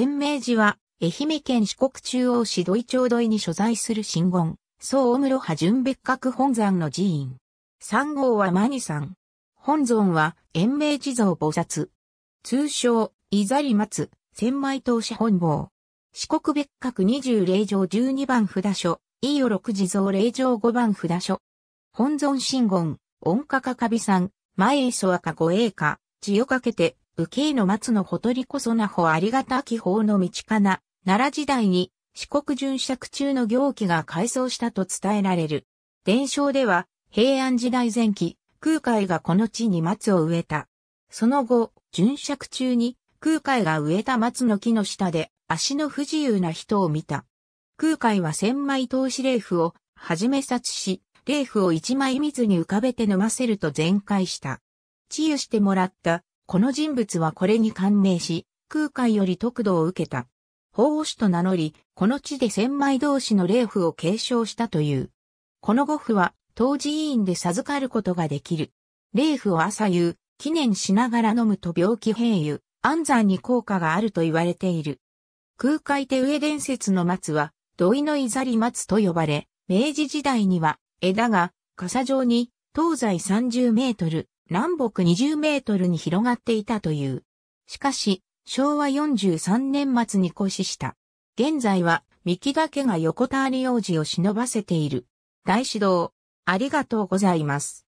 延命寺は、愛媛県四国中央市土井町土井に所在する神言、総大室派純別格本山の寺院。三号はマニ山。本尊は、延命寺像菩薩。通称、いざり松、千枚投し本坊。四国別格二十霊場十二番札所、いよ六地蔵霊場五番札所。本尊神言、音価かかびさん、前磯赤五栄か、血をかけて、武慶の松のほとりこそなほありがたき法の道かな、奈良時代に四国巡釈中の行基が改装したと伝えられる。伝承では、平安時代前期、空海がこの地に松を植えた。その後、巡釈中に空海が植えた松の木の下で足の不自由な人を見た。空海は千枚投資霊符をはじめ察し、霊符を一枚水に浮かべて飲ませると全開した。治癒してもらったこの人物はこれに感銘し、空海より得度を受けた。法王師と名乗り、この地で千枚同士の霊符を継承したという。この五符は、当時委員で授かることができる。霊符を朝夕、記念しながら飲むと病気平癒、安産に効果があると言われている。空海手植伝説の松は、土井のいざり松と呼ばれ、明治時代には、枝が、傘状に、東西30メートル、南北20メートルに広がっていたという。しかし、昭和43年末に越死した。現在は、三木だけが横たわり王子を忍ばせている。大指導、ありがとうございます。